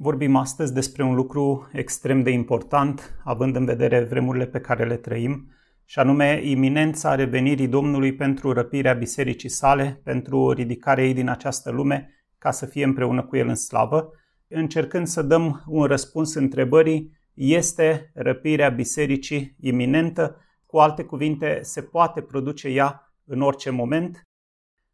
Vorbim astăzi despre un lucru extrem de important, având în vedere vremurile pe care le trăim, și anume iminența revenirii Domnului pentru răpirea bisericii sale, pentru ridicarea ei din această lume, ca să fie împreună cu el în slavă, încercând să dăm un răspuns întrebării, este răpirea bisericii iminentă? Cu alte cuvinte, se poate produce ea în orice moment?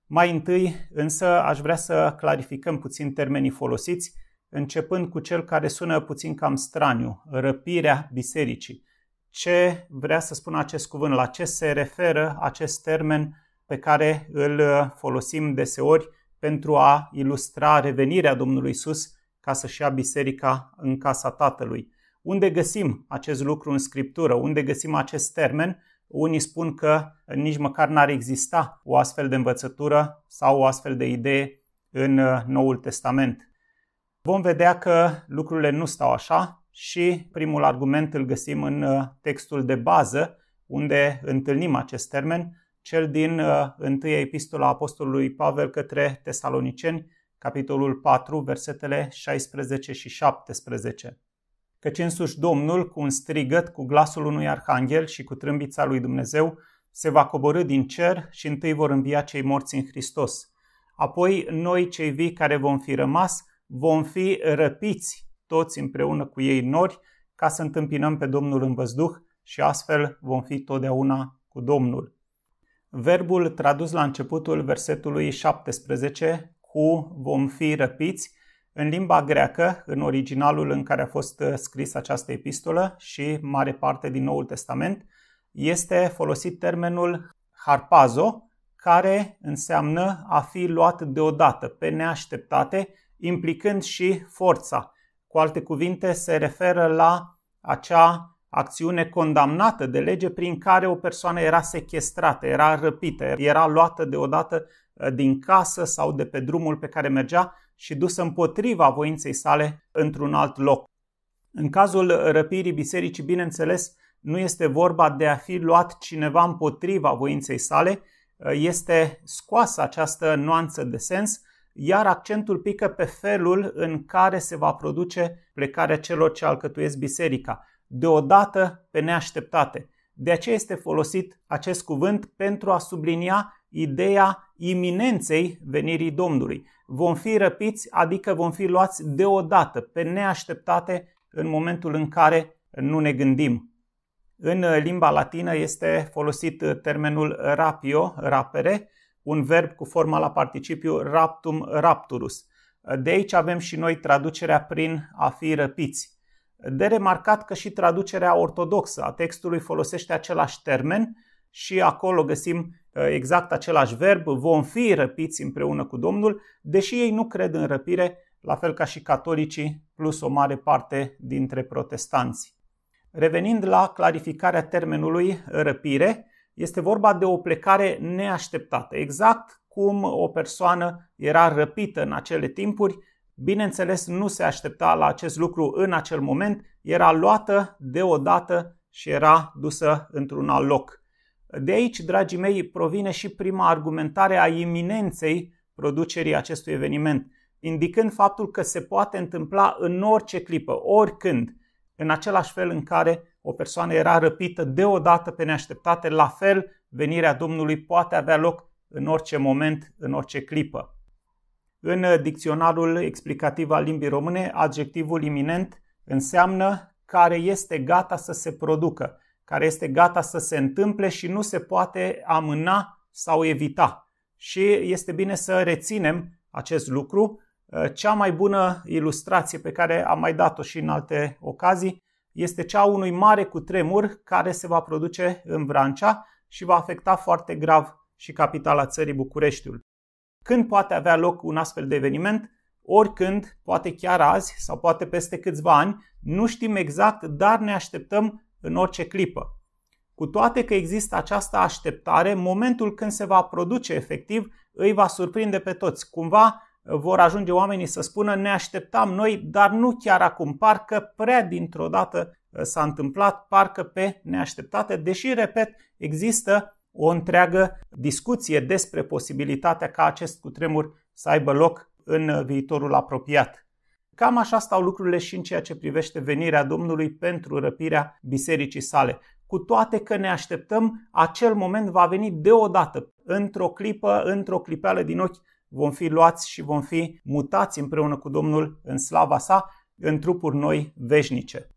Mai întâi, însă, aș vrea să clarificăm puțin termenii folosiți, începând cu cel care sună puțin cam straniu, răpirea bisericii. Ce vrea să spună acest cuvânt? La ce se referă acest termen pe care îl folosim deseori pentru a ilustra revenirea Domnului Isus ca să-și ia biserica în casa Tatălui? Unde găsim acest lucru în Scriptură? Unde găsim acest termen? Unii spun că nici măcar n-ar exista o astfel de învățătură sau o astfel de idee în Noul Testament vom vedea că lucrurile nu stau așa și primul argument îl găsim în uh, textul de bază, unde întâlnim acest termen, cel din uh, întâia epistola apostolului Pavel către tesaloniceni, capitolul 4, versetele 16 și 17. Căci însuși Domnul, cu un strigăt, cu glasul unui arhanghel și cu trâmbița lui Dumnezeu, se va coborâ din cer și întâi vor învia cei morți în Hristos. Apoi noi, cei vii care vom fi rămas, vom fi răpiți toți împreună cu ei nori ca să întâmpinăm pe Domnul în văzduh și astfel vom fi totdeauna cu Domnul. Verbul tradus la începutul versetului 17 cu vom fi răpiți în limba greacă, în originalul în care a fost scris această epistolă și mare parte din Noul Testament, este folosit termenul harpazo, care înseamnă a fi luat deodată, pe neașteptate, implicând și forța. Cu alte cuvinte, se referă la acea acțiune condamnată de lege prin care o persoană era sequestrată, era răpită, era luată deodată uh, din casă sau de pe drumul pe care mergea și dusă împotriva voinței sale într-un alt loc. În cazul răpirii bisericii, bineînțeles, nu este vorba de a fi luat cineva împotriva voinței sale, uh, este scoasă această nuanță de sens iar accentul pică pe felul în care se va produce plecarea celor ce alcătuiesc biserica, deodată pe neașteptate. De aceea este folosit acest cuvânt pentru a sublinia ideea iminenței venirii Domnului. Vom fi răpiți, adică vom fi luați deodată, pe neașteptate, în momentul în care nu ne gândim. În limba latină este folosit termenul rapio, rapere, un verb cu forma la participiu raptum rapturus. De aici avem și noi traducerea prin a fi răpiți. De remarcat că și traducerea ortodoxă a textului folosește același termen și acolo găsim uh, exact același verb, vom fi răpiți împreună cu Domnul, deși ei nu cred în răpire, la fel ca și catolicii, plus o mare parte dintre protestanți. Revenind la clarificarea termenului răpire, este vorba de o plecare neașteptată, exact cum o persoană era răpită în acele timpuri. Bineînțeles, nu se aștepta la acest lucru în acel moment, era luată deodată și era dusă într-un alt loc. De aici, dragii mei, provine și prima argumentare a iminenței producerii acestui eveniment, indicând faptul că se poate întâmpla în orice clipă, oricând, în același fel în care o persoană era răpită deodată pe neașteptate, la fel venirea Domnului poate avea loc în orice moment, în orice clipă. În dicționarul explicativ al limbii române, adjectivul iminent înseamnă care este gata să se producă, care este gata să se întâmple și nu se poate amâna sau evita. Și este bine să reținem acest lucru. Cea mai bună ilustrație pe care am mai dat-o și în alte ocazii este cea unui mare cutremur care se va produce în Vrancea și va afecta foarte grav și capitala țării Bucureștiul. Când poate avea loc un astfel de eveniment? Oricând, poate chiar azi sau poate peste câțiva ani, nu știm exact, dar ne așteptăm în orice clipă. Cu toate că există această așteptare, momentul când se va produce efectiv îi va surprinde pe toți. Cumva vor ajunge oamenii să spună ne așteptam noi, dar nu chiar acum, parcă prea dintr-o dată uh, s-a întâmplat, parcă pe neașteptate, deși, repet, există o întreagă discuție despre posibilitatea ca acest cutremur să aibă loc în uh, viitorul apropiat. Cam așa stau lucrurile și în ceea ce privește venirea Domnului pentru răpirea bisericii sale. Cu toate că ne așteptăm, acel moment va veni deodată, într-o clipă, într-o clipeală din ochi, vom fi luați și vom fi mutați împreună cu Domnul în slava sa, în trupuri noi veșnice.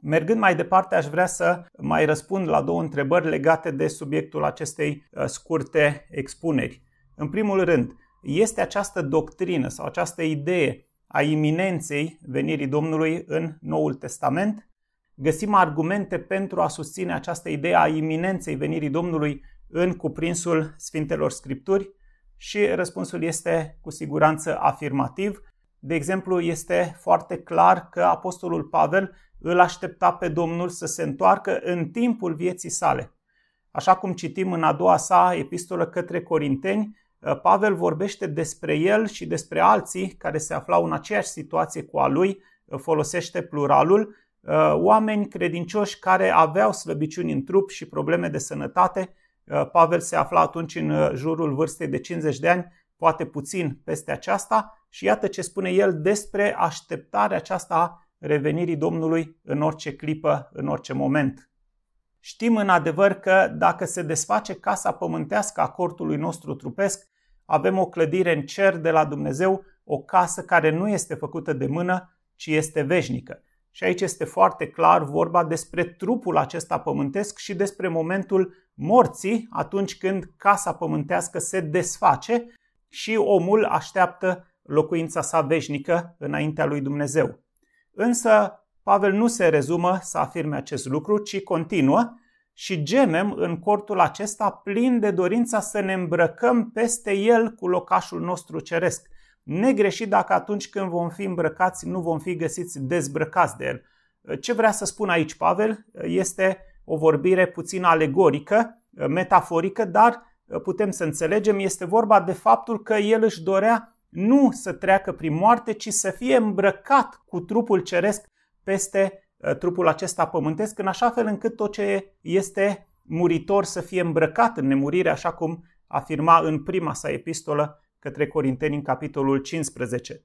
Mergând mai departe, aș vrea să mai răspund la două întrebări legate de subiectul acestei uh, scurte expuneri. În primul rând, este această doctrină sau această idee a iminenței venirii Domnului în Noul Testament? Găsim argumente pentru a susține această idee a iminenței venirii Domnului în cuprinsul Sfintelor Scripturi? Și răspunsul este cu siguranță afirmativ. De exemplu, este foarte clar că Apostolul Pavel îl aștepta pe Domnul să se întoarcă în timpul vieții sale. Așa cum citim în a doua sa epistolă către Corinteni, Pavel vorbește despre el și despre alții care se aflau în aceeași situație cu a lui, folosește pluralul, oameni credincioși care aveau slăbiciuni în trup și probleme de sănătate Uh, Pavel se afla atunci în uh, jurul vârstei de 50 de ani, poate puțin peste aceasta, și iată ce spune el despre așteptarea aceasta a revenirii Domnului în orice clipă, în orice moment. Știm în adevăr că dacă se desface casa pământească a cortului nostru trupesc, avem o clădire în cer de la Dumnezeu, o casă care nu este făcută de mână, ci este veșnică. Și aici este foarte clar vorba despre trupul acesta pământesc și despre momentul morții, atunci când casa pământească se desface și omul așteaptă locuința sa veșnică înaintea lui Dumnezeu. Însă Pavel nu se rezumă să afirme acest lucru, ci continuă și gemem în cortul acesta plin de dorința să ne îmbrăcăm peste el cu locașul nostru ceresc, negreșit dacă atunci când vom fi îmbrăcați nu vom fi găsiți dezbrăcați de el. Ce vrea să spun aici Pavel este o vorbire puțin alegorică, metaforică, dar putem să înțelegem, este vorba de faptul că el își dorea nu să treacă prin moarte, ci să fie îmbrăcat cu trupul ceresc peste uh, trupul acesta pământesc, în așa fel încât tot ce este muritor să fie îmbrăcat în nemurire, așa cum afirma în prima sa epistolă către Corinteni în capitolul 15.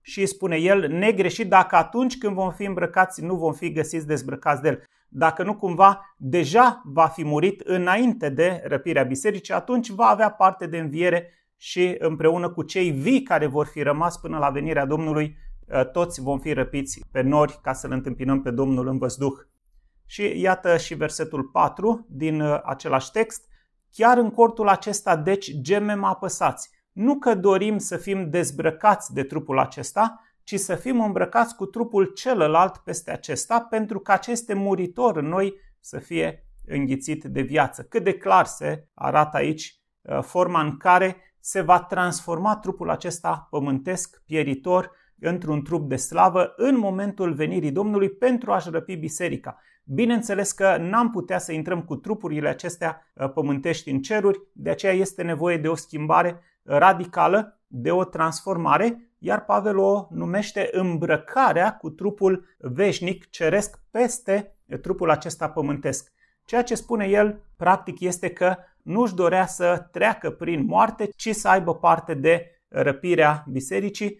Și spune el, negreșit dacă atunci când vom fi îmbrăcați nu vom fi găsiți dezbrăcați de el. Dacă nu cumva deja va fi murit înainte de răpirea bisericii, atunci va avea parte de înviere și împreună cu cei vii care vor fi rămas până la venirea Domnului, ă, toți vom fi răpiți pe nori ca să-L întâmpinăm pe Domnul în văzduh. Și iată și versetul 4 din ă, același text. Chiar în cortul acesta, deci, gemem apăsați, nu că dorim să fim dezbrăcați de trupul acesta, ci să fim îmbrăcați cu trupul celălalt peste acesta, pentru că aceste muritor în noi să fie înghițit de viață. Cât de clar se arată aici uh, forma în care se va transforma trupul acesta pământesc, pieritor, într-un trup de slavă în momentul venirii Domnului pentru a-și răpi biserica. Bineînțeles că n-am putea să intrăm cu trupurile acestea uh, pământești în ceruri, de aceea este nevoie de o schimbare radicală de o transformare, iar Pavel o numește îmbrăcarea cu trupul veșnic ceresc peste trupul acesta pământesc. Ceea ce spune el, practic, este că nu-și dorea să treacă prin moarte, ci să aibă parte de răpirea bisericii,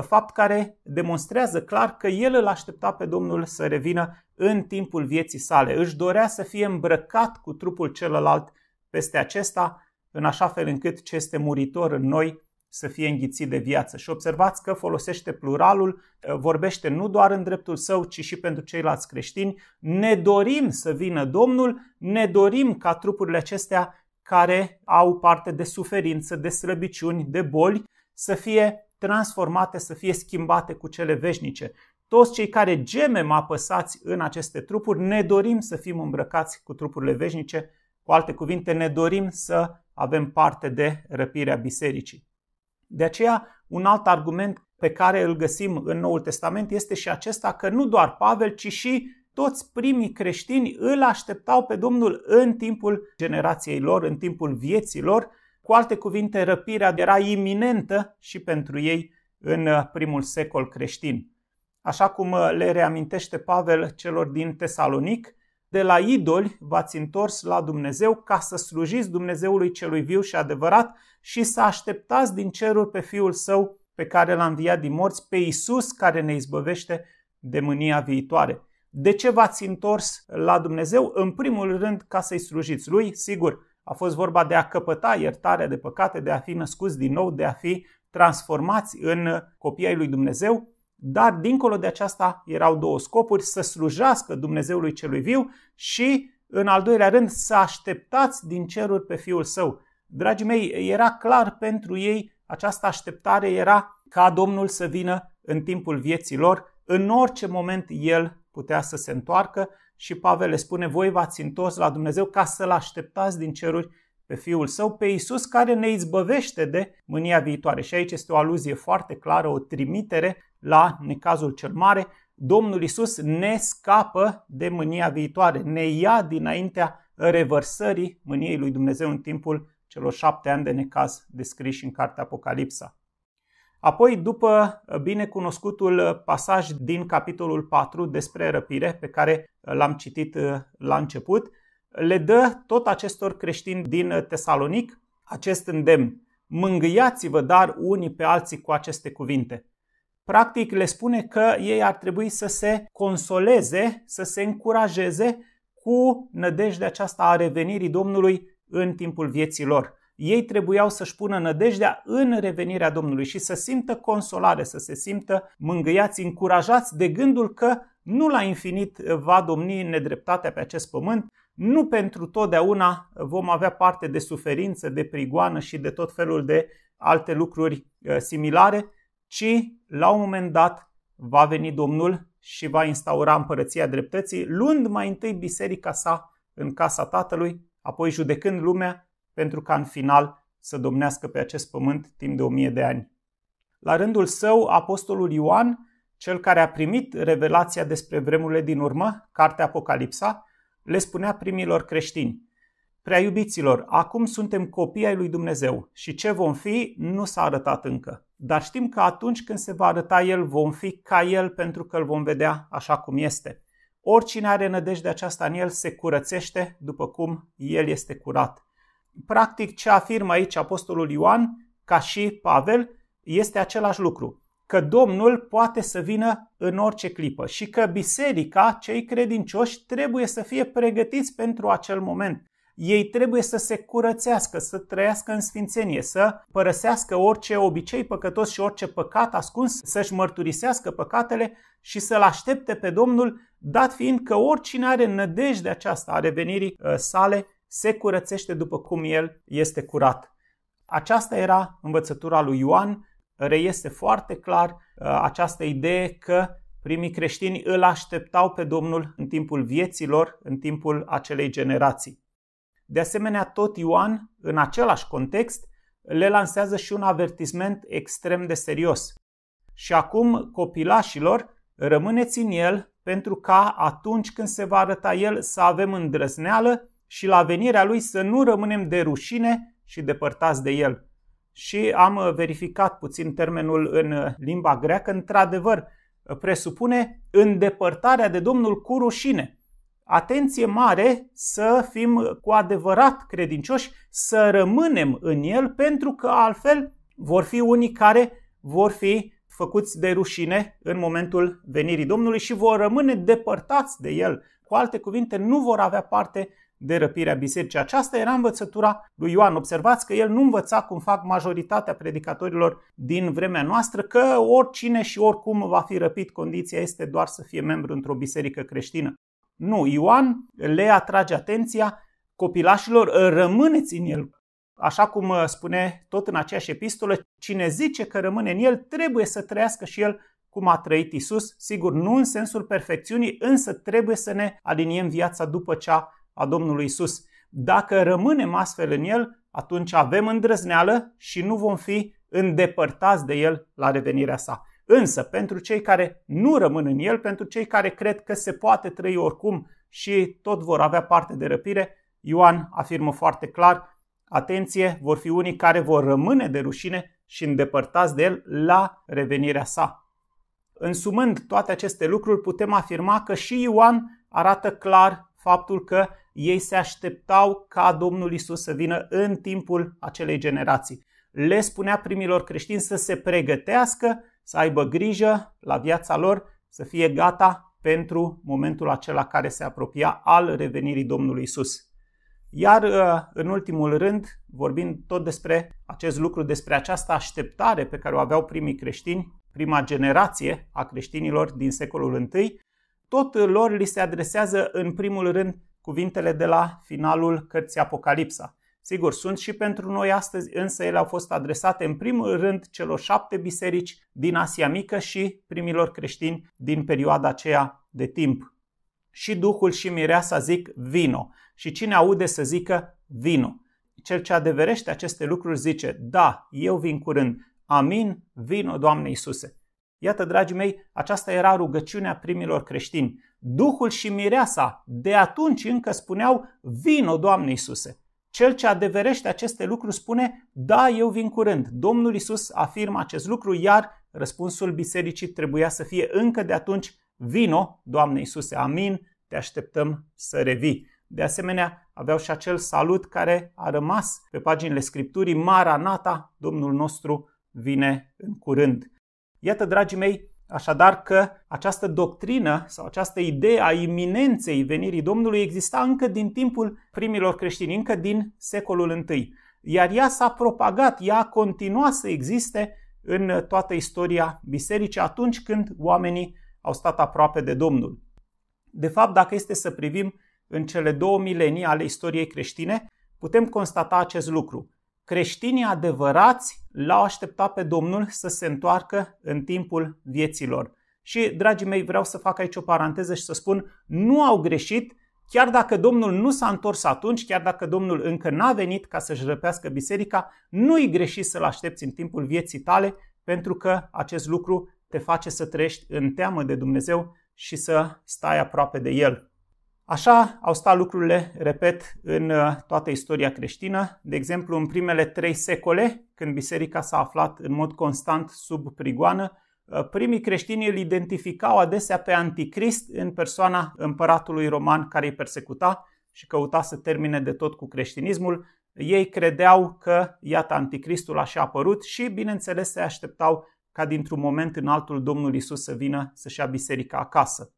fapt care demonstrează clar că el îl aștepta pe Domnul să revină în timpul vieții sale. Își dorea să fie îmbrăcat cu trupul celălalt peste acesta, în așa fel încât ce este muritor în noi să fie înghițit de viață. Și observați că folosește pluralul, ă, vorbește nu doar în dreptul său, ci și pentru ceilalți creștini. Ne dorim să vină Domnul, ne dorim ca trupurile acestea care au parte de suferință, de slăbiciuni, de boli, să fie transformate, să fie schimbate cu cele veșnice. Toți cei care gemem apăsați în aceste trupuri, ne dorim să fim îmbrăcați cu trupurile veșnice. Cu alte cuvinte, ne dorim să avem parte de răpirea bisericii. De aceea, un alt argument pe care îl găsim în Noul Testament este și acesta că nu doar Pavel, ci și toți primii creștini îl așteptau pe Domnul în timpul generației lor, în timpul vieții lor. Cu alte cuvinte, răpirea era iminentă și pentru ei în uh, primul secol creștin. Așa cum uh, le reamintește Pavel celor din Tesalonic, de la idoli v-ați întors la Dumnezeu ca să slujiți Dumnezeului celui viu și adevărat și să așteptați din ceruri pe Fiul Său pe care l-a înviat din morți, pe Isus care ne izbăvește de mânia viitoare. De ce v-ați întors la Dumnezeu? În primul rând ca să-i slujiți Lui, sigur, a fost vorba de a căpăta iertarea de păcate, de a fi născuți din nou, de a fi transformați în copii ai lui Dumnezeu, dar dincolo de aceasta erau două scopuri, să slujească Dumnezeului celui viu și, în al doilea rând, să așteptați din ceruri pe Fiul Său. Dragii mei, era clar pentru ei, această așteptare era ca Domnul să vină în timpul vieții lor, în orice moment El putea să se întoarcă și Pavel le spune, voi v-ați întors la Dumnezeu ca să-L așteptați din ceruri pe Fiul Său, pe Iisus, care ne izbăvește de mânia viitoare. Și aici este o aluzie foarte clară, o trimitere la necazul cel mare. Domnul Iisus ne scapă de mânia viitoare, ne ia dinaintea revărsării mâniei lui Dumnezeu în timpul celor șapte ani de necaz descriși în cartea Apocalipsa. Apoi, după binecunoscutul pasaj din capitolul 4 despre răpire, pe care l-am citit la început, le dă tot acestor creștini din Tesalonic acest îndemn. Mângâiați-vă dar unii pe alții cu aceste cuvinte. Practic le spune că ei ar trebui să se consoleze, să se încurajeze cu nădejdea aceasta a revenirii Domnului în timpul vieții lor. Ei trebuiau să-și pună nădejdea în revenirea Domnului și să simtă consolare, să se simtă mângâiați, încurajați de gândul că nu la infinit va domni nedreptatea pe acest pământ, nu pentru totdeauna vom avea parte de suferință, de prigoană și de tot felul de alte lucruri uh, similare, ci la un moment dat va veni Domnul și va instaura împărăția dreptății, luând mai întâi biserica sa în casa Tatălui, apoi judecând lumea, pentru ca în final să domnească pe acest pământ timp de o mie de ani. La rândul său, apostolul Ioan, cel care a primit revelația despre vremurile din urmă, cartea Apocalipsa, le spunea primilor creștini, Prea iubiților, acum suntem copii ai lui Dumnezeu și ce vom fi nu s-a arătat încă. Dar știm că atunci când se va arăta El, vom fi ca El pentru că îl vom vedea așa cum este. Oricine are nădejde aceasta în El se curățește după cum El este curat. Practic, ce afirmă aici Apostolul Ioan, ca și Pavel, este același lucru că Domnul poate să vină în orice clipă și că biserica, cei credincioși, trebuie să fie pregătiți pentru acel moment. Ei trebuie să se curățească, să trăiască în sfințenie, să părăsească orice obicei păcătos și orice păcat ascuns, să-și mărturisească păcatele și să-L aștepte pe Domnul, dat fiind că oricine are nădejde aceasta a revenirii uh, sale, se curățește după cum El este curat. Aceasta era învățătura lui Ioan, reiese foarte clar uh, această idee că primii creștini îl așteptau pe Domnul în timpul vieților, în timpul acelei generații. De asemenea, tot Ioan, în același context, le lansează și un avertisment extrem de serios. Și acum, copilașilor, rămâneți în el pentru ca atunci când se va arăta el să avem îndrăzneală și la venirea lui să nu rămânem de rușine și depărtați de el și am uh, verificat puțin termenul în uh, limba greacă, într-adevăr uh, presupune îndepărtarea de Domnul cu rușine. Atenție mare să fim cu adevărat credincioși, să rămânem în el, pentru că altfel vor fi unii care vor fi făcuți de rușine în momentul venirii Domnului și vor rămâne depărtați de el. Cu alte cuvinte, nu vor avea parte de răpirea bisericii. Aceasta era învățătura lui Ioan. Observați că el nu învăța cum fac majoritatea predicatorilor din vremea noastră, că oricine și oricum va fi răpit, condiția este doar să fie membru într-o biserică creștină. Nu, Ioan le atrage atenția copilașilor, rămâneți în el. Așa cum uh, spune tot în aceeași epistolă, cine zice că rămâne în el trebuie să trăiască și el cum a trăit Isus, sigur nu în sensul perfecțiunii, însă trebuie să ne aliniem viața după cea a Domnului Isus. Dacă rămânem astfel în El, atunci avem îndrăzneală și nu vom fi îndepărtați de El la revenirea sa. Însă, pentru cei care nu rămân în El, pentru cei care cred că se poate trăi oricum și tot vor avea parte de răpire, Ioan afirmă foarte clar, atenție, vor fi unii care vor rămâne de rușine și îndepărtați de El la revenirea sa. Însumând toate aceste lucruri, putem afirma că și Ioan arată clar faptul că ei se așteptau ca Domnul Isus să vină în timpul acelei generații. Le spunea primilor creștini să se pregătească, să aibă grijă la viața lor, să fie gata pentru momentul acela care se apropia al revenirii Domnului Isus. Iar uh, în ultimul rând, vorbind tot despre acest lucru, despre această așteptare pe care o aveau primii creștini, prima generație a creștinilor din secolul I, tot lor li se adresează în primul rând cuvintele de la finalul cărții Apocalipsa. Sigur, sunt și pentru noi astăzi, însă ele au fost adresate în primul rând celor șapte biserici din Asia Mică și primilor creștini din perioada aceea de timp. Și Duhul și Mireasa zic vino și cine aude să zică vino. Cel ce adeverește aceste lucruri zice, da, eu vin curând, amin, vino Doamne Iisuse. Iată, dragii mei, aceasta era rugăciunea primilor creștini. Duhul și Mireasa de atunci încă spuneau, vino Doamne Iisuse. Cel ce adeverește aceste lucruri spune, da, eu vin curând. Domnul Iisus afirmă acest lucru, iar răspunsul bisericii trebuia să fie încă de atunci, vino Doamne Iisuse, amin, te așteptăm să revii. De asemenea, aveau și acel salut care a rămas pe paginile Scripturii, Maranata, Domnul nostru vine în curând. Iată, dragii mei, Așadar că această doctrină sau această idee a iminenței venirii Domnului exista încă din timpul primilor creștini, încă din secolul I. Iar ea s-a propagat, ea a continuat să existe în toată istoria bisericii atunci când oamenii au stat aproape de Domnul. De fapt, dacă este să privim în cele două milenii ale istoriei creștine, putem constata acest lucru creștinii adevărați l-au așteptat pe Domnul să se întoarcă în timpul vieților. Și, dragii mei, vreau să fac aici o paranteză și să spun, nu au greșit, chiar dacă Domnul nu s-a întors atunci, chiar dacă Domnul încă n-a venit ca să-și răpească biserica, nu-i greșit să-L aștepți în timpul vieții tale, pentru că acest lucru te face să trăiești în teamă de Dumnezeu și să stai aproape de El. Așa au stat lucrurile, repet, în uh, toată istoria creștină. De exemplu, în primele trei secole, când biserica s-a aflat în mod constant sub prigoană, uh, primii creștini îl identificau adesea pe anticrist în persoana împăratului roman care îi persecuta și căuta să termine de tot cu creștinismul. Ei credeau că, iată, anticristul așa a apărut și, bineînțeles, se așteptau ca dintr-un moment în altul Domnul Isus să vină să-și ia biserica acasă.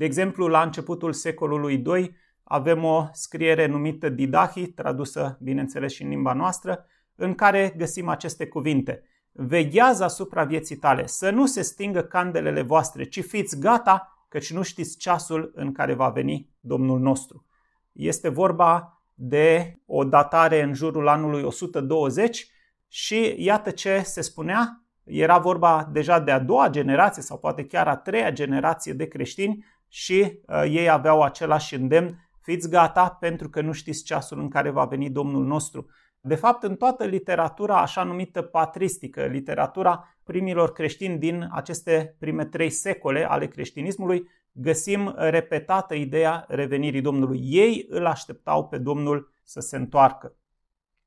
De exemplu, la începutul secolului II avem o scriere numită Didahi, tradusă, bineînțeles, și în limba noastră, în care găsim aceste cuvinte. Veghează asupra vieții tale, să nu se stingă candelele voastre, ci fiți gata, căci nu știți ceasul în care va veni Domnul nostru. Este vorba de o datare în jurul anului 120 și iată ce se spunea, era vorba deja de a doua generație sau poate chiar a treia generație de creștini și uh, ei aveau același îndemn, fiți gata pentru că nu știți ceasul în care va veni Domnul nostru. De fapt, în toată literatura așa numită patristică, literatura primilor creștini din aceste prime trei secole ale creștinismului, găsim repetată ideea revenirii Domnului. Ei îl așteptau pe Domnul să se întoarcă.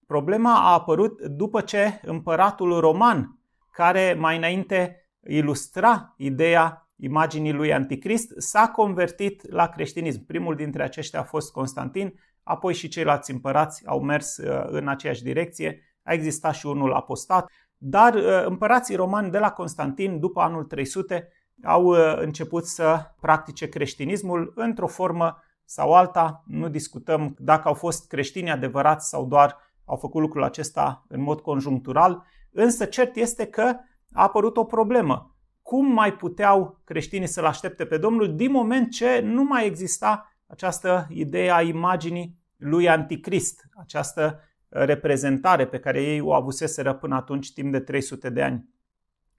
Problema a apărut după ce împăratul roman, care mai înainte ilustra ideea imaginii lui Anticrist, s-a convertit la creștinism. Primul dintre aceștia a fost Constantin, apoi și ceilalți împărați au mers uh, în aceeași direcție, a existat și unul apostat, dar uh, împărații romani de la Constantin, după anul 300, au uh, început să practice creștinismul într-o formă sau alta. Nu discutăm dacă au fost creștini adevărați sau doar au făcut lucrul acesta în mod conjunctural, însă cert este că a apărut o problemă cum mai puteau creștinii să-L aștepte pe Domnul din moment ce nu mai exista această idee a imaginii lui Anticrist, această uh, reprezentare pe care ei o avuseseră până atunci timp de 300 de ani.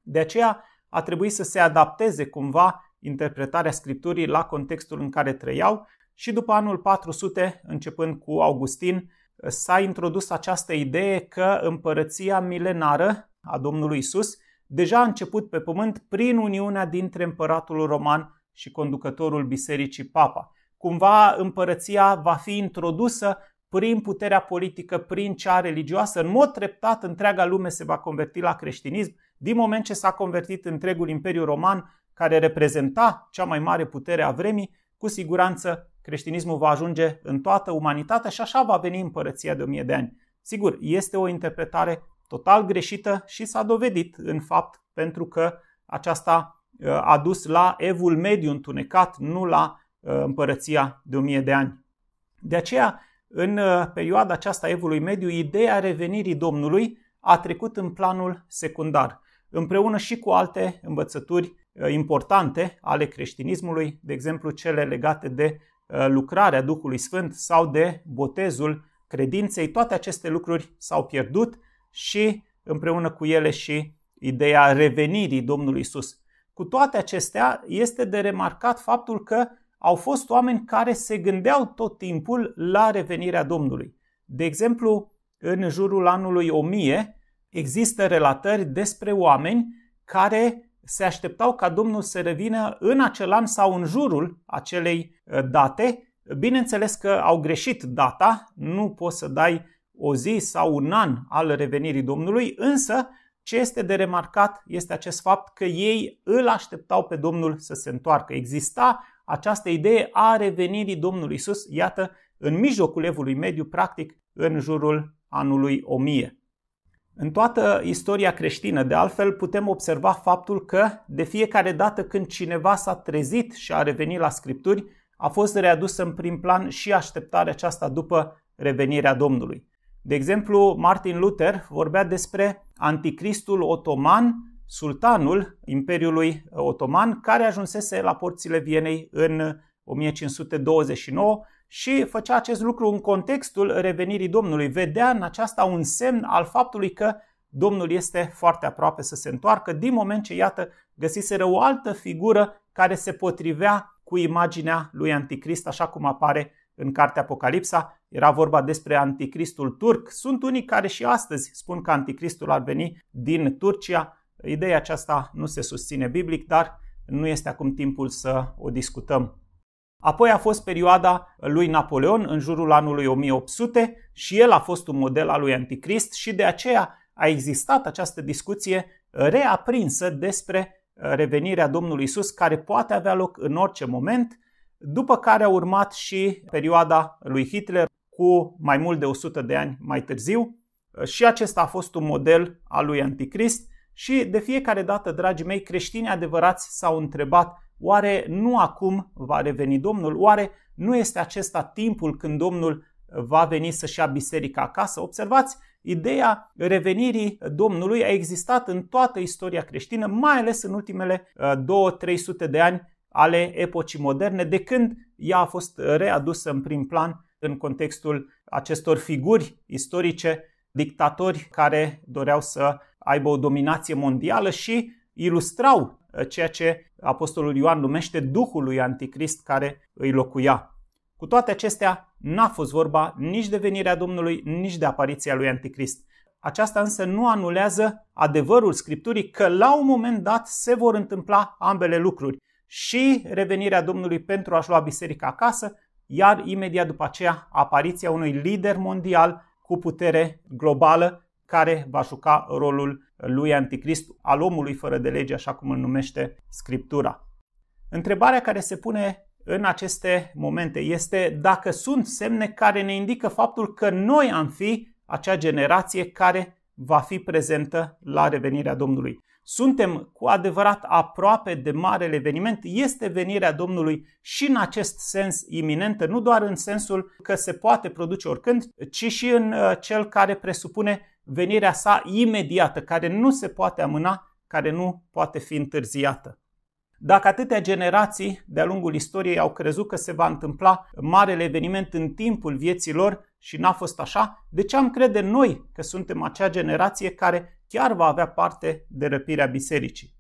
De aceea a trebuit să se adapteze cumva interpretarea Scripturii la contextul în care trăiau și după anul 400, începând cu Augustin, s-a introdus această idee că împărăția milenară a Domnului Isus deja a început pe pământ prin uniunea dintre împăratul roman și conducătorul bisericii Papa. Cumva împărăția va fi introdusă prin puterea politică, prin cea religioasă, în mod treptat întreaga lume se va converti la creștinism, din moment ce s-a convertit întregul Imperiu Roman, care reprezenta cea mai mare putere a vremii, cu siguranță creștinismul va ajunge în toată umanitatea și așa va veni împărăția de o mie de ani. Sigur, este o interpretare total greșită și s-a dovedit în fapt pentru că aceasta uh, a dus la evul mediu întunecat, nu la uh, împărăția de 1000 de ani. De aceea, în uh, perioada aceasta evului mediu, ideea revenirii Domnului a trecut în planul secundar, împreună și cu alte învățături importante ale creștinismului, de exemplu cele legate de lucrarea Duhului Sfânt sau de botezul credinței. Toate aceste lucruri s-au pierdut și împreună cu ele și ideea revenirii Domnului Isus. Cu toate acestea, este de remarcat faptul că au fost oameni care se gândeau tot timpul la revenirea Domnului. De exemplu, în jurul anului 1000 există relatări despre oameni care se așteptau ca Domnul să revină în acel an sau în jurul acelei uh, date. Bineînțeles că au greșit data, nu poți să dai o zi sau un an al revenirii Domnului, însă ce este de remarcat este acest fapt că ei îl așteptau pe Domnul să se întoarcă. Exista această idee a revenirii Domnului Isus, iată, în mijlocul evului mediu, practic în jurul anului 1000. În toată istoria creștină, de altfel, putem observa faptul că de fiecare dată când cineva s-a trezit și a revenit la Scripturi, a fost readusă în prim plan și așteptarea aceasta după revenirea Domnului. De exemplu, Martin Luther vorbea despre anticristul otoman, sultanul Imperiului Otoman, care ajunsese la porțile Vienei în 1529 și făcea acest lucru în contextul revenirii Domnului. Vedea în aceasta un semn al faptului că Domnul este foarte aproape să se întoarcă, din moment ce, iată, găsiseră o altă figură care se potrivea cu imaginea lui Anticrist, așa cum apare în cartea Apocalipsa, era vorba despre anticristul turc. Sunt unii care și astăzi spun că anticristul ar veni din Turcia. Ideea aceasta nu se susține biblic, dar nu este acum timpul să o discutăm. Apoi a fost perioada lui Napoleon în jurul anului 1800 și el a fost un model al lui Anticrist și de aceea a existat această discuție reaprinsă despre revenirea Domnului Isus care poate avea loc în orice moment după care a urmat și perioada lui Hitler cu mai mult de 100 de ani mai târziu. Și acesta a fost un model al lui Anticrist și de fiecare dată, dragii mei, creștinii adevărați s-au întrebat oare nu acum va reveni Domnul? Oare nu este acesta timpul când Domnul va veni să-și ia biserica acasă? Observați, ideea revenirii Domnului a existat în toată istoria creștină, mai ales în ultimele 2-300 uh, de ani ale epocii moderne, de când ea a fost readusă în prim plan în contextul acestor figuri istorice, dictatori care doreau să aibă o dominație mondială și ilustrau uh, ceea ce Apostolul Ioan numește Duhul lui Anticrist care îi locuia. Cu toate acestea, n-a fost vorba nici de venirea Domnului, nici de apariția lui Anticrist. Aceasta însă nu anulează adevărul Scripturii că la un moment dat se vor întâmpla ambele lucruri și revenirea Domnului pentru a-și lua biserica acasă, iar imediat după aceea apariția unui lider mondial cu putere globală care va juca rolul lui Anticrist, al omului fără de lege, așa cum îl numește Scriptura. Întrebarea care se pune în aceste momente este dacă sunt semne care ne indică faptul că noi am fi acea generație care va fi prezentă la revenirea Domnului suntem cu adevărat aproape de marele eveniment, este venirea Domnului și în acest sens iminentă, nu doar în sensul că se poate produce oricând, ci și în uh, cel care presupune venirea sa imediată, care nu se poate amâna, care nu poate fi întârziată. Dacă atâtea generații de-a lungul istoriei au crezut că se va întâmpla marele eveniment în timpul vieții lor și n-a fost așa, de ce am crede noi că suntem acea generație care chiar va avea parte de răpirea bisericii.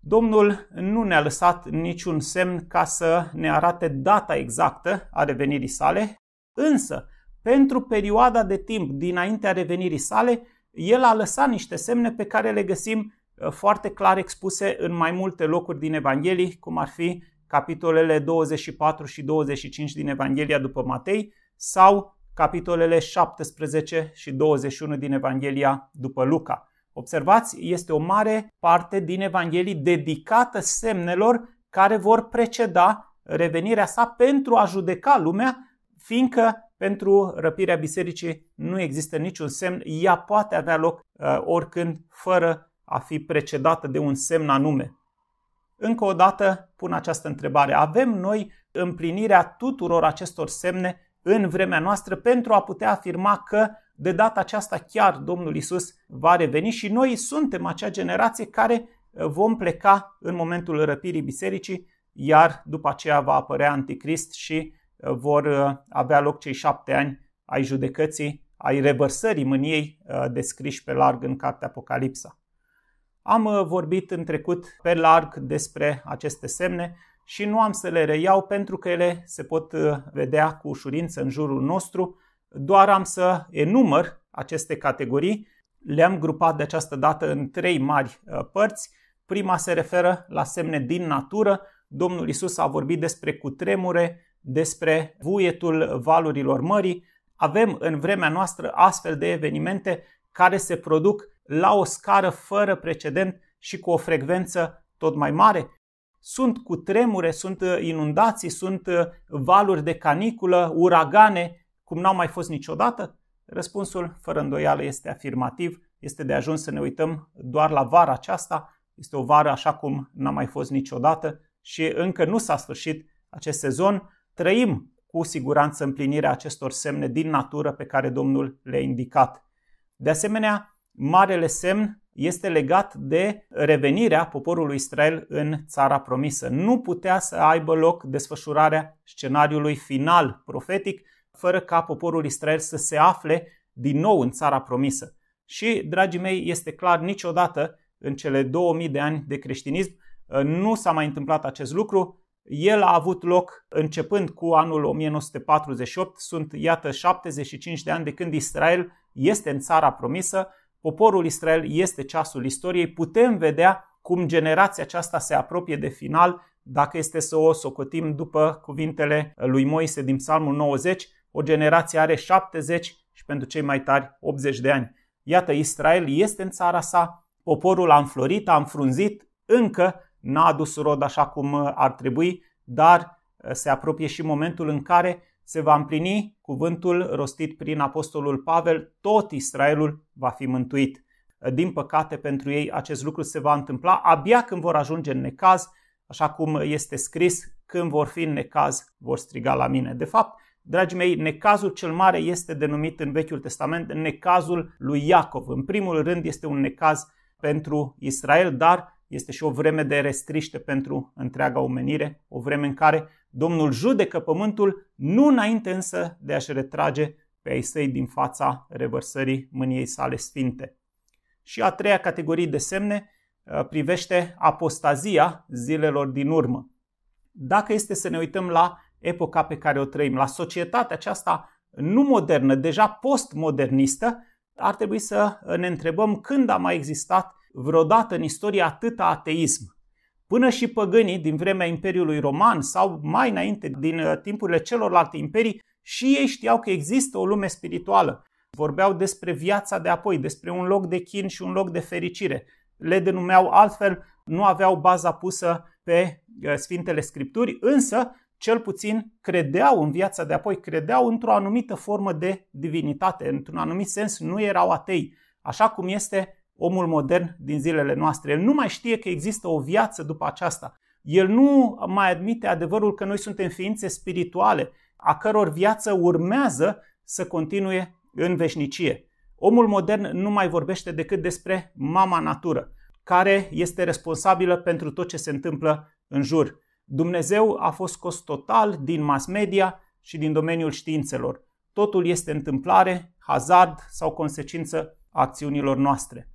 Domnul nu ne-a lăsat niciun semn ca să ne arate data exactă a revenirii sale, însă, pentru perioada de timp dinaintea revenirii sale, el a lăsat niște semne pe care le găsim uh, foarte clar expuse în mai multe locuri din Evanghelii, cum ar fi capitolele 24 și 25 din Evanghelia după Matei sau capitolele 17 și 21 din Evanghelia după Luca. Observați, este o mare parte din Evanghelie dedicată semnelor care vor preceda revenirea sa pentru a judeca lumea, fiindcă pentru răpirea bisericii nu există niciun semn, ea poate avea loc uh, oricând fără a fi precedată de un semn anume. Încă o dată pun această întrebare. Avem noi împlinirea tuturor acestor semne în vremea noastră pentru a putea afirma că de data aceasta chiar Domnul Isus va reveni și noi suntem acea generație care uh, vom pleca în momentul răpirii bisericii, iar după aceea va apărea anticrist și uh, vor uh, avea loc cei șapte ani ai judecății, ai revărsării mâniei descriși pe larg în cartea Apocalipsa. Am vorbit în trecut pe larg despre aceste semne și nu am să le reiau pentru că ele se pot vedea cu ușurință în jurul nostru, doar am să enumăr aceste categorii. Le-am grupat de această dată în trei mari uh, părți. Prima se referă la semne din natură. Domnul Isus a vorbit despre cutremure, despre vuietul valurilor mării. Avem în vremea noastră astfel de evenimente care se produc la o scară fără precedent și cu o frecvență tot mai mare. Sunt cutremure, sunt uh, inundații, sunt uh, valuri de caniculă, uragane, cum n-au mai fost niciodată? Răspunsul, fără îndoială, este afirmativ. Este de ajuns să ne uităm doar la vara aceasta. Este o vară așa cum n-a mai fost niciodată și încă nu s-a sfârșit acest sezon. Trăim cu siguranță împlinirea acestor semne din natură pe care Domnul le-a indicat. De asemenea, marele semn este legat de revenirea poporului Israel în țara promisă. Nu putea să aibă loc desfășurarea scenariului final profetic fără ca poporul Israel să se afle din nou în țara promisă. Și, dragii mei, este clar niciodată în cele 2000 de ani de creștinism uh, nu s-a mai întâmplat acest lucru. El a avut loc începând cu anul 1948, sunt iată 75 de ani de când Israel este în țara promisă, poporul Israel este ceasul istoriei, putem vedea cum generația aceasta se apropie de final, dacă este să o socotim după cuvintele lui Moise din Psalmul 90, o generație are 70 și pentru cei mai tari 80 de ani. Iată, Israel este în țara sa, poporul a înflorit, a înfrunzit, încă n-a adus rod așa cum uh, ar trebui, dar uh, se apropie și momentul în care se va împlini cuvântul rostit prin apostolul Pavel, tot Israelul va fi mântuit. Uh, din păcate pentru ei acest lucru se va întâmpla abia când vor ajunge în necaz, așa cum este scris, când vor fi în necaz, vor striga la mine. De fapt, Dragii mei, necazul cel mare este denumit în Vechiul Testament necazul lui Iacov. În primul rând este un necaz pentru Israel, dar este și o vreme de restriște pentru întreaga omenire, o vreme în care Domnul judecă pământul, nu înainte însă de a-și retrage pe ei săi din fața revărsării mâniei sale sfinte. Și a treia categorie de semne uh, privește apostazia zilelor din urmă. Dacă este să ne uităm la epoca pe care o trăim, la societatea aceasta nu modernă, deja postmodernistă, ar trebui să ne întrebăm când a mai existat vreodată în istorie atâta ateism. Până și păgânii din vremea Imperiului Roman sau mai înainte din uh, timpurile celorlalte imperii, și ei știau că există o lume spirituală. Vorbeau despre viața de apoi, despre un loc de chin și un loc de fericire. Le denumeau altfel, nu aveau baza pusă pe uh, Sfintele Scripturi, însă cel puțin credeau în viața de apoi, credeau într-o anumită formă de divinitate, într-un anumit sens nu erau atei, așa cum este omul modern din zilele noastre. El nu mai știe că există o viață după aceasta. El nu mai admite adevărul că noi suntem ființe spirituale, a căror viață urmează să continue în veșnicie. Omul modern nu mai vorbește decât despre mama natură, care este responsabilă pentru tot ce se întâmplă în jur. Dumnezeu a fost scos total din mass media și din domeniul științelor. Totul este întâmplare, hazard sau consecință a acțiunilor noastre.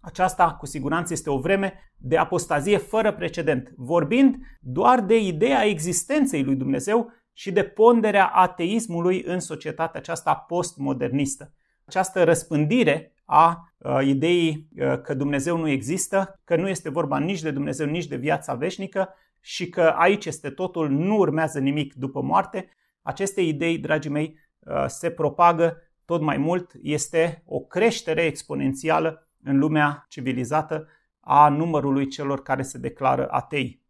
Aceasta, cu siguranță, este o vreme de apostazie fără precedent, vorbind doar de ideea existenței lui Dumnezeu și de ponderea ateismului în societatea aceasta postmodernistă. Această răspândire a ideii că Dumnezeu nu există, că nu este vorba nici de Dumnezeu, nici de viața veșnică, și că aici este totul, nu urmează nimic după moarte, aceste idei, dragii mei, uh, se propagă tot mai mult. Este o creștere exponențială în lumea civilizată a numărului celor care se declară atei.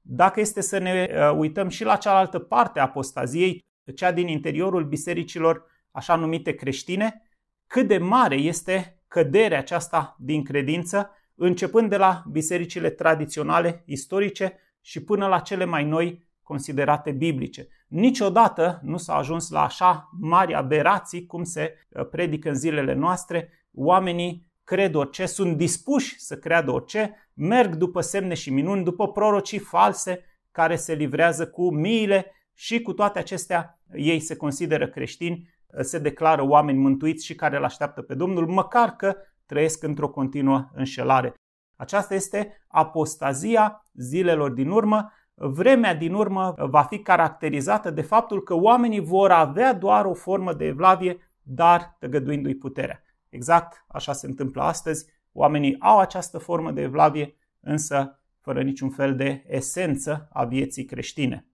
Dacă este să ne uh, uităm și la cealaltă parte a apostaziei, cea din interiorul bisericilor așa numite creștine, cât de mare este căderea aceasta din credință, începând de la bisericile tradiționale, istorice, și până la cele mai noi considerate biblice. Niciodată nu s-a ajuns la așa mari aberații cum se uh, predică în zilele noastre. Oamenii cred orice, sunt dispuși să creadă orice, merg după semne și minuni, după prorocii false care se livrează cu miile și cu toate acestea ei se consideră creștini, uh, se declară oameni mântuiți și care îl așteaptă pe Domnul, măcar că trăiesc într-o continuă înșelare. Aceasta este apostazia zilelor din urmă. Vremea din urmă va fi caracterizată de faptul că oamenii vor avea doar o formă de evlavie, dar tăgăduindu-i puterea. Exact așa se întâmplă astăzi. Oamenii au această formă de evlavie, însă fără niciun fel de esență a vieții creștine.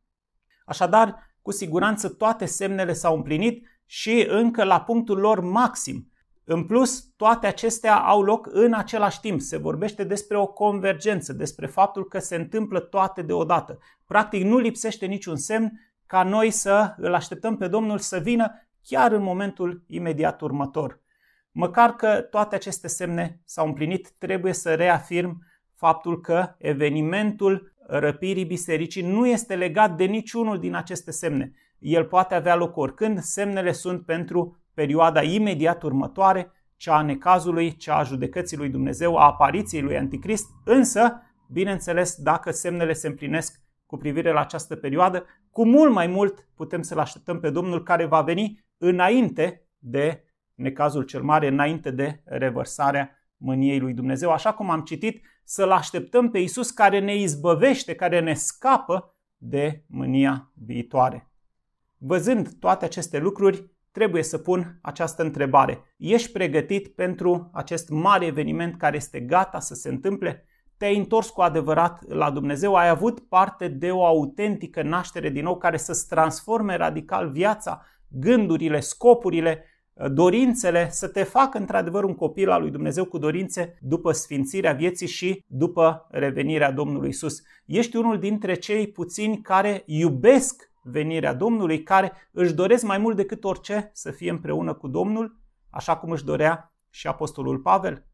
Așadar, cu siguranță toate semnele s-au împlinit și încă la punctul lor maxim. În plus, toate acestea au loc în același timp. Se vorbește despre o convergență, despre faptul că se întâmplă toate deodată. Practic nu lipsește niciun semn ca noi să îl așteptăm pe Domnul să vină chiar în momentul imediat următor. Măcar că toate aceste semne s-au împlinit, trebuie să reafirm faptul că evenimentul răpirii bisericii nu este legat de niciunul din aceste semne. El poate avea loc oricând, semnele sunt pentru perioada imediat următoare, cea a necazului, cea a judecății lui Dumnezeu, a apariției lui Anticrist, însă, bineînțeles, dacă semnele se împlinesc cu privire la această perioadă, cu mult mai mult putem să-L așteptăm pe Domnul care va veni înainte de necazul cel mare, înainte de revărsarea mâniei lui Dumnezeu. Așa cum am citit, să-L așteptăm pe Isus care ne izbăvește, care ne scapă de mânia viitoare. Văzând toate aceste lucruri, trebuie să pun această întrebare. Ești pregătit pentru acest mare eveniment care este gata să se întâmple? Te-ai întors cu adevărat la Dumnezeu? Ai avut parte de o autentică naștere din nou care să-ți transforme radical viața, gândurile, scopurile, dorințele, să te facă într-adevăr un copil al lui Dumnezeu cu dorințe după sfințirea vieții și după revenirea Domnului Isus. Ești unul dintre cei puțini care iubesc venirea Domnului, care își doresc mai mult decât orice să fie împreună cu Domnul, așa cum își dorea și Apostolul Pavel?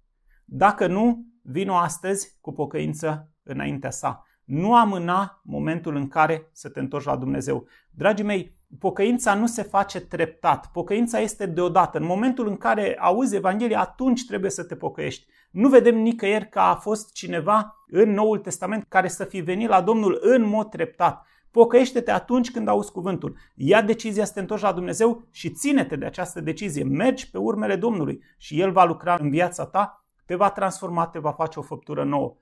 Dacă nu, vino astăzi cu pocăință înaintea sa. Nu amâna momentul în care să te întorci la Dumnezeu. Dragii mei, pocăința nu se face treptat. Pocăința este deodată. În momentul în care auzi Evanghelia, atunci trebuie să te pocăiești. Nu vedem nicăieri că a fost cineva în Noul Testament care să fi venit la Domnul în mod treptat. Pocăiește-te atunci când auzi cuvântul. Ia decizia să te întorci la Dumnezeu și ține-te de această decizie. Mergi pe urmele Domnului și El va lucra în viața ta, te va transforma, te va face o făptură nouă.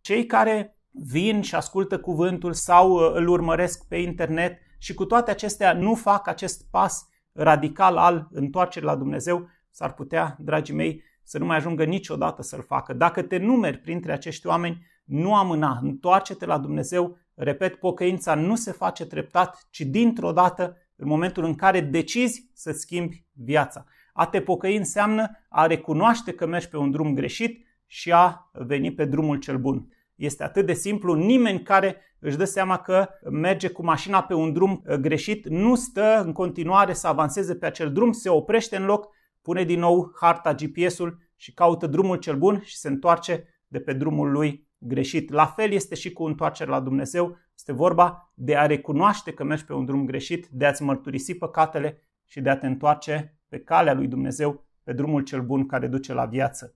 Cei care vin și ascultă cuvântul sau uh, îl urmăresc pe internet și cu toate acestea nu fac acest pas radical al întoarcerii la Dumnezeu, s-ar putea, dragii mei, să nu mai ajungă niciodată să-l facă. Dacă te numeri printre acești oameni, nu amâna, întoarce-te la Dumnezeu, Repet, pocăința nu se face treptat, ci dintr-o dată, în momentul în care decizi să schimbi viața. A te pocăi înseamnă a recunoaște că mergi pe un drum greșit și a veni pe drumul cel bun. Este atât de simplu, nimeni care își dă seama că merge cu mașina pe un drum uh, greșit nu stă în continuare să avanseze pe acel drum, se oprește în loc, pune din nou harta GPS-ul și caută drumul cel bun și se întoarce de pe drumul lui greșit. La fel este și cu întoarcerea la Dumnezeu. Este vorba de a recunoaște că mergi pe un drum greșit, de a-ți mărturisi păcatele și de a te întoarce pe calea lui Dumnezeu, pe drumul cel bun care duce la viață.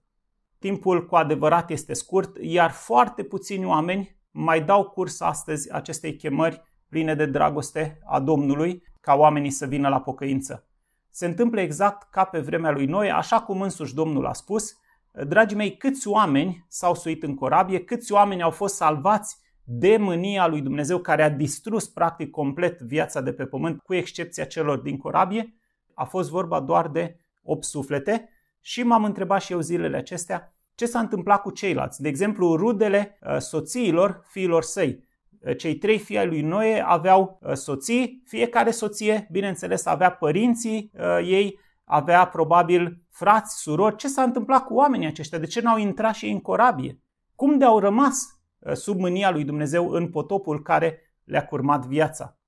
Timpul cu adevărat este scurt, iar foarte puțini oameni mai dau curs astăzi acestei chemări pline de dragoste a Domnului ca oamenii să vină la pocăință. Se întâmplă exact ca pe vremea lui Noe, așa cum însuși Domnul a spus – Dragii mei, câți oameni s-au suit în corabie, câți oameni au fost salvați de mânia lui Dumnezeu care a distrus practic complet viața de pe pământ, cu excepția celor din corabie, a fost vorba doar de 8 suflete și m-am întrebat și eu zilele acestea ce s-a întâmplat cu ceilalți. De exemplu, rudele uh, soțiilor fiilor săi. Uh, cei trei fii ai lui Noe aveau uh, soții, fiecare soție, bineînțeles, avea părinții ei, avea probabil frați, surori. Ce s-a întâmplat cu oamenii aceștia? De ce n-au intrat și ei în corabie? Cum de-au rămas uh, sub mânia lui Dumnezeu în potopul care le-a curmat viața?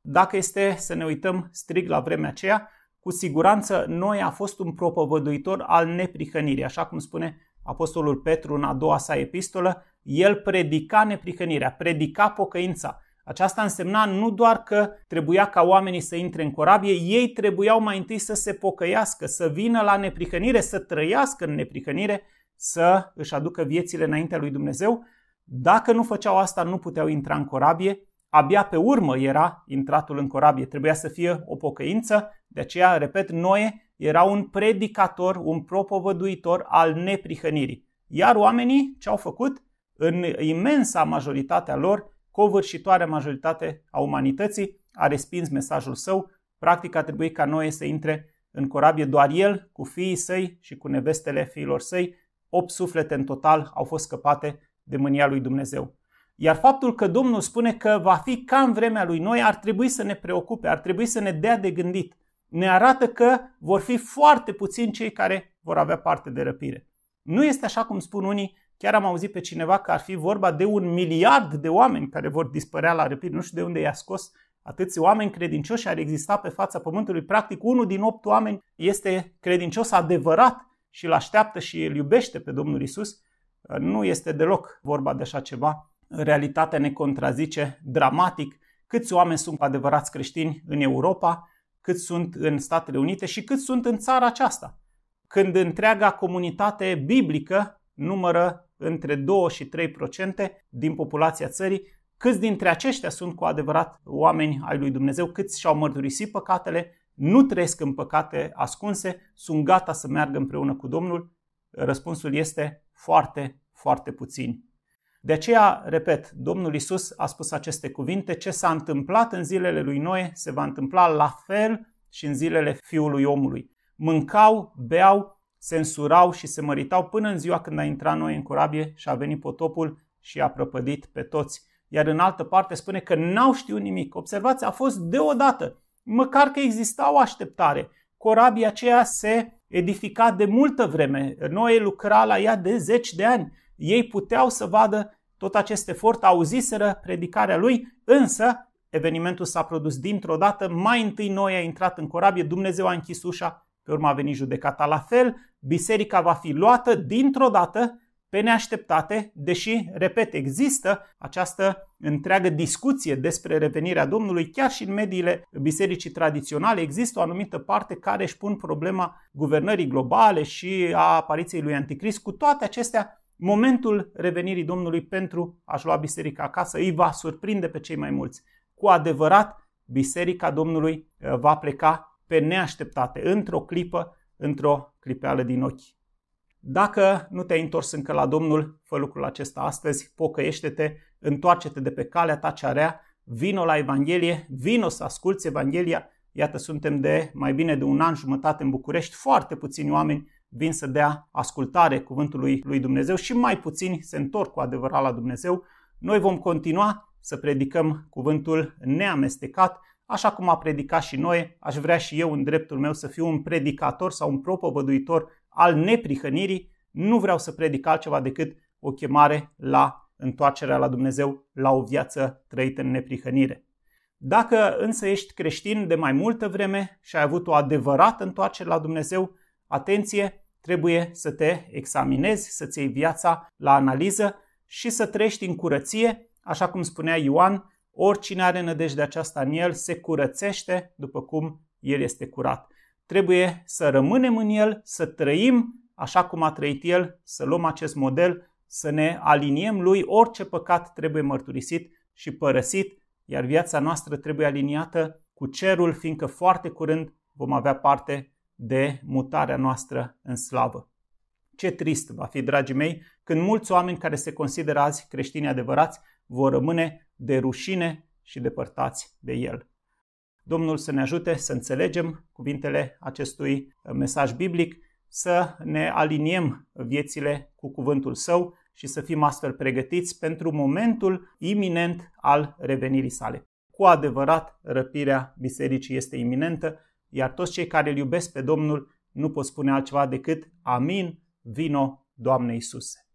Dacă este să ne uităm strict la vremea aceea, cu siguranță noi a fost un propovăduitor al neprihănirii, așa cum spune Apostolul Petru în a doua sa epistolă, el predica neprihănirea, predica pocăința, aceasta însemna nu doar că trebuia ca oamenii să intre în corabie, ei trebuiau mai întâi să se pocăiască, să vină la neprihănire, să trăiască în neprihănire, să își aducă viețile înaintea lui Dumnezeu. Dacă nu făceau asta, nu puteau intra în corabie. Abia pe urmă era intratul în corabie. Trebuia să fie o pocăință. De aceea, repet, Noe era un predicator, un propovăduitor al neprihănirii. Iar oamenii ce au făcut? În imensa majoritatea lor covârșitoarea majoritate a umanității a respins mesajul său. Practic a trebuit ca Noe să intre în corabie doar el, cu fiii săi și cu nevestele fiilor săi. Opt suflete în total au fost scăpate de mânia lui Dumnezeu. Iar faptul că Domnul spune că va fi ca în vremea lui noi ar trebui să ne preocupe, ar trebui să ne dea de gândit. Ne arată că vor fi foarte puțini cei care vor avea parte de răpire. Nu este așa cum spun unii Chiar am auzit pe cineva că ar fi vorba de un miliard de oameni care vor dispărea la răpiri. Nu știu de unde i-a scos atâți oameni credincioși ar exista pe fața pământului. Practic, unul din opt oameni este credincios adevărat și îl așteaptă și îl iubește pe Domnul Isus. Nu este deloc vorba de așa ceva. Realitatea ne contrazice dramatic câți oameni sunt adevărați creștini în Europa, cât sunt în Statele Unite și cât sunt în țara aceasta. Când întreaga comunitate biblică numără între 2 și 3% din populația țării, câți dintre aceștia sunt cu adevărat oameni ai lui Dumnezeu, câți și-au mărturisit păcatele, nu trăiesc în păcate ascunse, sunt gata să meargă împreună cu Domnul? Răspunsul este foarte, foarte puțin. De aceea, repet, Domnul Isus a spus aceste cuvinte, ce s-a întâmplat în zilele lui Noe se va întâmpla la fel și în zilele fiului omului. Mâncau, beau, se însurau și se măritau până în ziua când a intrat noi în corabie și a venit potopul și a prăpădit pe toți. Iar în altă parte spune că n-au știut nimic. Observați, a fost deodată, măcar că exista o așteptare. Corabia aceea se edifica de multă vreme. Noe lucra la ea de zeci de ani. Ei puteau să vadă tot acest efort, auziseră predicarea lui, însă evenimentul s-a produs dintr-o dată. Mai întâi Noe a intrat în corabie, Dumnezeu a închis ușa, pe urmă a venit judecata la fel, biserica va fi luată dintr-o dată pe neașteptate, deși, repet, există această întreagă discuție despre revenirea Domnului, chiar și în mediile bisericii tradiționale există o anumită parte care își pun problema guvernării globale și a apariției lui Anticrist. Cu toate acestea, momentul revenirii Domnului pentru a-și lua biserica acasă îi va surprinde pe cei mai mulți. Cu adevărat, biserica Domnului eh, va pleca pe neașteptate, într-o clipă, într-o clipeală din ochi. Dacă nu te-ai întors încă la Domnul, fă lucrul acesta astăzi, pocăiește-te, întoarce-te de pe calea ta cea rea, vino la Evanghelie, vino să asculți Evanghelia. Iată, suntem de mai bine de un an jumătate în București, foarte puțini oameni vin să dea ascultare cuvântului lui Dumnezeu și mai puțini se întorc cu adevărat la Dumnezeu. Noi vom continua să predicăm cuvântul neamestecat, Așa cum a predicat și noi, aș vrea și eu în dreptul meu să fiu un predicator sau un propovăduitor al neprihănirii. Nu vreau să predic altceva decât o chemare la întoarcerea la Dumnezeu, la o viață trăită în neprihănire. Dacă însă ești creștin de mai multă vreme și ai avut o adevărată întoarcere la Dumnezeu, atenție, trebuie să te examinezi, să-ți iei viața la analiză și să trăiești în curăție, așa cum spunea Ioan, Oricine are nădejde aceasta în el se curățește după cum el este curat. Trebuie să rămânem în el, să trăim așa cum a trăit el, să luăm acest model, să ne aliniem lui. Orice păcat trebuie mărturisit și părăsit, iar viața noastră trebuie aliniată cu cerul, fiindcă foarte curând vom avea parte de mutarea noastră în slavă. Ce trist va fi, dragii mei, când mulți oameni care se consideră azi creștini adevărați vor rămâne de rușine și depărtați de el. Domnul să ne ajute să înțelegem cuvintele acestui uh, mesaj biblic, să ne aliniem viețile cu cuvântul său și să fim astfel pregătiți pentru momentul iminent al revenirii sale. Cu adevărat, răpirea bisericii este iminentă, iar toți cei care îl iubesc pe Domnul nu pot spune altceva decât Amin, vino, Doamne Iisuse!